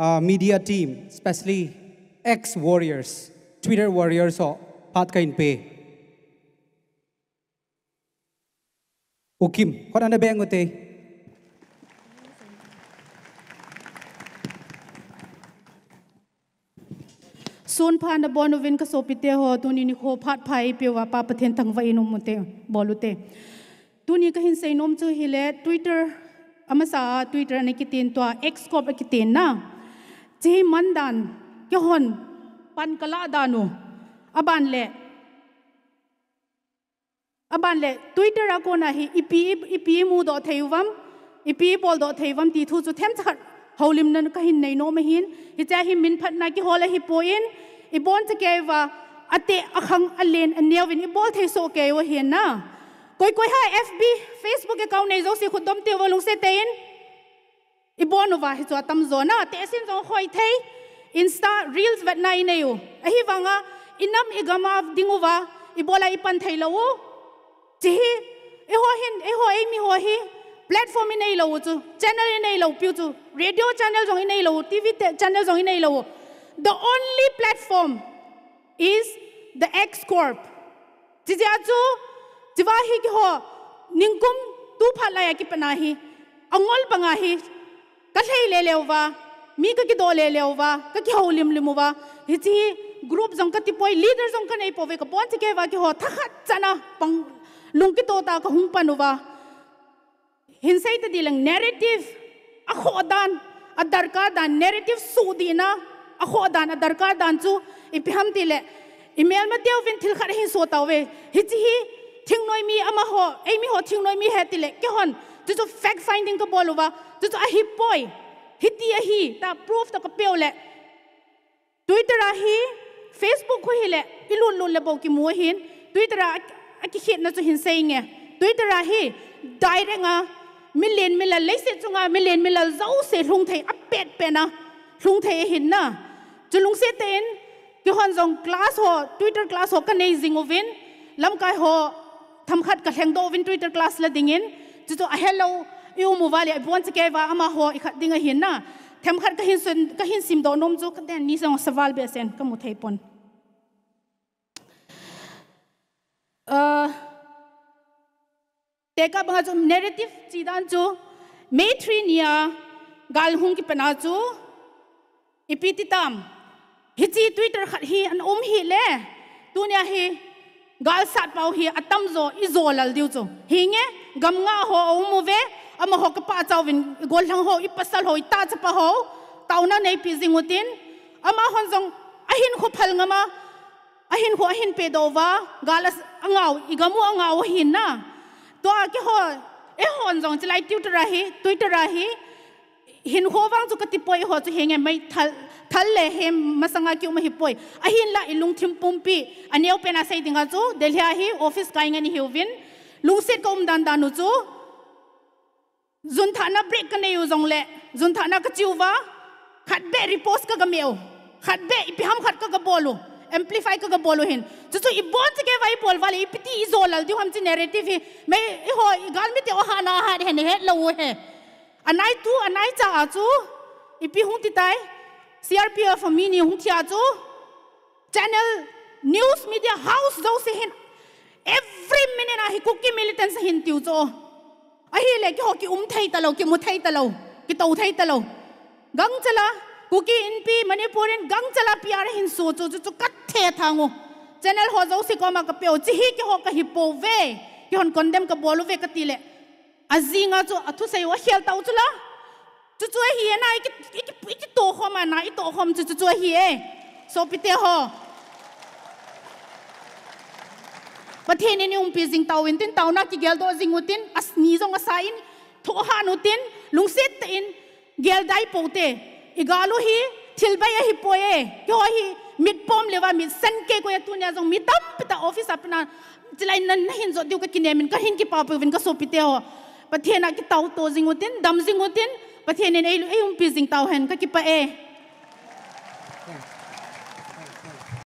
uh, media team, especially ex-warriors, Twitter warriors o Pat Kain Pe. Ukim, kon anda bengo te? Sun pan bonovin ka sopite ho tunini ko pat pai pewa pa paten tangwa inomute bolute. Tuni ka hinsay nom chu hile Twitter amasa Twitter na kitin to X cop kitin na. chi man dan ke hon pan kala danu aban le aban le twitter ako na hi ipi ipi mu do theiwam ipi bol do theiwam ti thu chu them chak holim nan ka hin nei no me hin hi cha hi min phat na ki hol hi poin i bon cha ke wa ate akhang alen anewin i bol thei so ke wa hin na koi koi ha fb facebook account nei zo si khudom te wa lung se tein ibonova hi chu tam zona te sin zo hoi thei insta reels vet nai neu a hi wanga inam igama dinguwa ibola ipan thei lo chi e ho hin e ho e mi ho hi platform in ei lo chu channel in ei lo pu chu radio channel jong in ei lo tv channel jong in ei lo the only platform is the x corp chi ja chu chiwa hi ki ho ningkum tu phala ya ki panahi angol pangahi ka thei le lewa mi ka ki do le lewa ka ki ho lim limuwa hi chi group jong ka ti poi leader jong ka nei pove ka pon chi ke wa ki ho tha khat chana pang lung ki to ta ka hung panuwa hin sai ta dilang narrative a kho dan a darka dan narrative su di na a kho dan a darka dan chu ipiham ti le email ma deu vin thil khar hi so tawe hi chi hi thing noi mi ama ho ei mi ho thing noi mi he ti le ke hon จะจะ fact finding ก็บอกว่าจะจะอหิปอยฮิตีอหิตา proof ตาก็เปียวแหละ Twitter อหิ Facebook คุยแหละอีลุนลุนเลยบอกกี่มัวหิน Twitter อคิเห็นนะจะเห็นเซ็งไง Twitter อหิ direct อ่ะมิเลนมิลาเลสิจงอ่ะมิเลนมิลาเจ้าเสลุงไทยอัปเป็ดเป็นนะลุงไทยเห็นนะจะลุงเสเต็นกี่คนจง class หัว Twitter class หัวกันในจิงอวินลำไกหัวทำขัดกับแหงโดวิน Twitter class ละดิ่งเงินจุดเฮลโลยูมูวาลีบวนจะแกว่าอามาหัวอีกดิ้งเห็นนะเทมขัดก็เห็นส่วนก็เห็นสิมโดนมจุกแต่นี่สองสวาลเบสเซนก็มุทัยปนเอ่อเด็กกับบังจุเนื้อที่จีดันจูเมทรีเนียกาลหุงกิปนาจูอีพิติตามฮิจีทวิตเตอร์ขัดฮีอันอมฮีเล่ตัวเนี้ยฮี gal sat pau hi atam zo izolal diu chu hinge gamnga ho omu ve ama ho ka pa chawin gol hang ho ipasal ho ita chapa ho tauna nei pi jingutin ama honjong ahin khu phal ngama ahin khu ahin pe dova galas angau igamu angau hin na to a ke ho e honjong chilai tutor hi tutor hi hin hovang zu katipoi ho chu henge mai thal thal le he masanga mai hipoi ahin la ilung thim pumpi anyo pena sei office kai ngani hiuvin lungset kom um dan zun thana break kane yu zong le zun thana ka chuwa khat be repost ka gameo amplify ka hin chu chu i bon ke vai pol wale ham chi narrative mai ho galmi te o ha na anai tu anai cha a chu ipi hun ti tai crpf mi ni ti thia chu channel news media house zo se hin every minute ahi cookie militants hin tiu chu ahi le ki ho ki um thai talo ki mu thai talo ki to thai talo gang chala kuki in pi manipurian gang chala pr hin so chu chu kat the thango channel ho zo se ko ma ka pe o chi hi ki ho ka hi po ve ki hon condemn ka bolu ve ka ti le azinga chu athu sei wa hial tau chu la chu chu hi e na ik ik ik to hom na i e to hom chu chu chu hi e so pite ho pa the ne um pe zing tau in tin tau na ki gel do jing utin as ni jong asa in tho han utin lungset in gel dai pote igalu hi thil bai hi poe e, ho hi mit pom lewa mit san ke ko e tu ne jong mitam pita office apna chilai nan hin zo diu ka kinem ka hin ki pa pe vin ka so pite ho pathena ki kita to jing uten dam jing uten pathenin ei lu ei um pi jing pa eh.